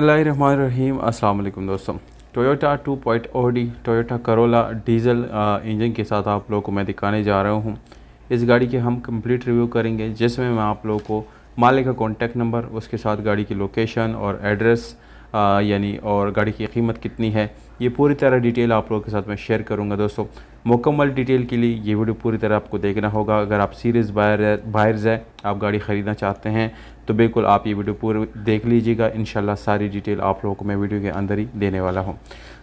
बसमीम अस्सलाम वालेकुम दोस्तों Toyota 2.0 point D Toyota Corolla diesel engine के साथ आप लोगों को मैं दिखाने जा रहा हूँ इस गाड़ी के हम कंप्लीट रिव्यू करेंगे जिसमें मैं आप लोगों को मालिक का कॉन्टैक्ट नंबर उसके साथ गाड़ी की लोकेशन और एड्रेस यानी और गाड़ी की कीमत कितनी है ये पूरी तरह डिटेल आप लोगों के साथ मैं शेयर करूँगा दोस्तों मुकम्मल डिटेल के लिए ये वीडियो पूरी तरह आपको देखना होगा अगर आप सीरियस बायर बायर्स जाए आप गाड़ी ख़रीदना चाहते हैं तो बिल्कुल आप ये वीडियो पूरी देख लीजिएगा इन सारी डिटेल आप लोगों को मैं वीडियो के अंदर ही देने वाला हूँ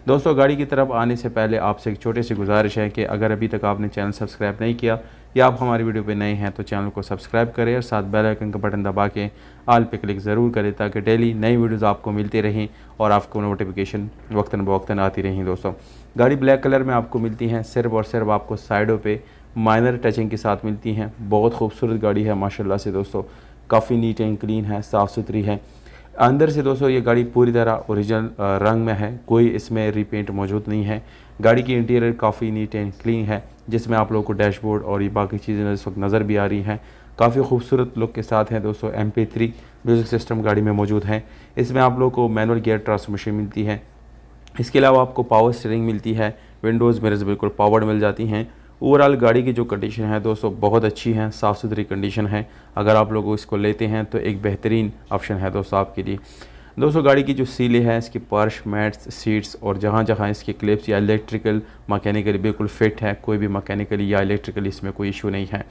दोस्तों गाड़ी की तरफ आने से पहले आपसे एक छोटे सी गुजारिश है कि अगर अभी तक आपने चैनल सब्सक्राइब नहीं किया या आप हमारी वीडियो पे नए हैं तो चैनल को सब्सक्राइब करें और साथ बेल आइकन का बटन दबा के आल पे क्लिक ज़रूर करें ताकि डेली नई वीडियोस आपको मिलती रहें और आपको नोटिफिकेशन वक्ता बवक्ता आती रहें दोस्तों गाड़ी ब्लैक कलर में आपको मिलती हैं सिर्फ और सिर्फ आपको साइडों पर माइनर टचिंग के साथ मिलती हैं बहुत खूबसूरत गाड़ी है माशाला से दोस्तों काफ़ी नीट एंड क्लीन है साफ़ सुथरी है अंदर से दोस्तों ये गाड़ी पूरी तरह ओरिजिनल रंग में है कोई इसमें रीपेंट मौजूद नहीं है गाड़ी की इंटीरियर काफ़ी नीट एंड क्लीन है जिसमें आप लोगों को डैशबोर्ड और ये बाकी चीज़ें इस वक्त नज़र भी आ रही हैं काफ़ी खूबसूरत लुक के साथ हैं दोस्तों M P three music system गाड़ी में मौजूद हैं इसमें आप लोगों को मैनुअल गियर ट्रांसमिशन मिलती है इसके अलावा आपको पावर स्टेयरिंग मिलती है विंडोज़ मिरर्स बिल्कुल पावर्ड मिल जाती हैं ओवरऑल गाड़ी की जो कंडीशन है दोस्तों बहुत अच्छी है साफ़ सुथरी कंडीशन है अगर आप लोग इसको लेते हैं तो एक बेहतरीन ऑप्शन है दोस्तों आपके लिए दोस्तों गाड़ी की जो सीलें हैं इसकी पर्श मैट्स सीट्स और जहाँ जहाँ इसके क्लिप्स या इलेक्ट्रिकल मकैनिकली बिल्कुल फिट है कोई भी मकैनिकली या इलेक्ट्रिकली इसमें कोई इशू नहीं है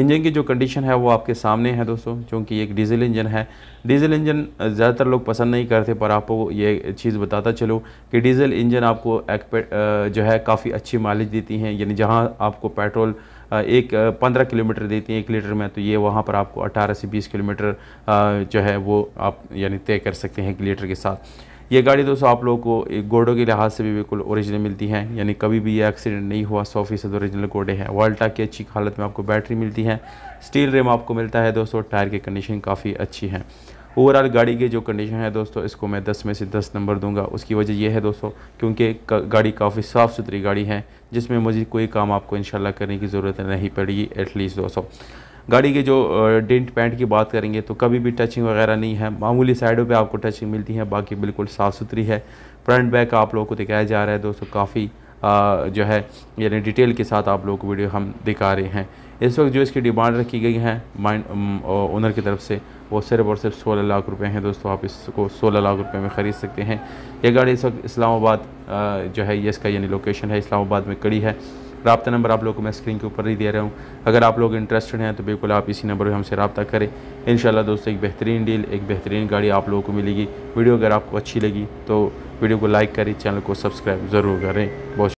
इंजन की जो कंडीशन है वो आपके सामने है दोस्तों क्योंकि एक डीजल इंजन है डीजल इंजन ज़्यादातर लोग पसंद नहीं करते पर आपको ये चीज़ बताता चलो कि डीजल इंजन आपको एक जो है काफ़ी अच्छी माइलेज देती हैं यानी जहाँ आपको पेट्रोल एक पंद्रह किलोमीटर देती हैं एक लीटर में तो ये वहाँ पर आपको अट्ठारह से बीस किलोमीटर जो है वो आप यानी तय कर सकते हैं एक लीटर के साथ ये गाड़ी तो दोस्तों आप लोगों को गोडो के लिहाज से भी बिल्कुल ओरिजिनल मिलती है यानी कभी भी ये एक्सीडेंट नहीं हुआ सौ फीसद ओरिजिनल गोडे हैं वाल्टा की अच्छी हालत में आपको बैटरी मिलती है स्टील रेम आपको मिलता है दोस्तों टायर की कंडीशन काफ़ी अच्छी है ओवरऑल गाड़ी की जो कंडीशन है दोस्तों इसको मैं 10 में से 10 नंबर दूंगा उसकी वजह यह है दोस्तों क्योंकि गाड़ी काफ़ी साफ़ सुथरी गाड़ी है जिसमें मुझे कोई काम आपको इंशाल्लाह करने की ज़रूरत नहीं पड़ेगी एटलीस्ट दोस्तों गाड़ी के जो डेंट पैंट की बात करेंगे तो कभी भी टचिंग वगैरह नहीं है मामूली साइडों पे आपको टचिंग मिलती है बाकी बिल्कुल साफ़ सुथरी है फ्रंट बैक आप लोगों को दिखाया जा रहा है दोस्तों काफ़ी जो है यानी डिटेल के साथ आप लोगों को वीडियो हम दिखा रहे हैं इस वक्त जो इसकी डिमांड रखी गई है माइंड ओनर की तरफ से वो सिर्फ और सिर्फ सोलह लाख रुपए हैं दोस्तों आप इसको सोलह लाख रुपए में ख़रीद सकते हैं ये गाड़ी इस वक्त इस्लामाबाद जो है ये इसका यानी लोकेशन है इस्लामाबाद में कड़ी है रबता नंबर आप लोगों को मैं स्क्रीन के ऊपर ही दे रहा हूँ अगर आप लोग इंटरेस्टेड हैं तो बिल्कुल आप इसी नंबर पर हमसे रबता करें इन दोस्तों एक बेहतरीन डील एक बेहतरीन गाड़ी आप लोगों को मिलेगी वीडियो अगर आपको अच्छी लगी तो वीडियो को लाइक करें चैनल को सब्सक्राइब ज़रूर करें बहुत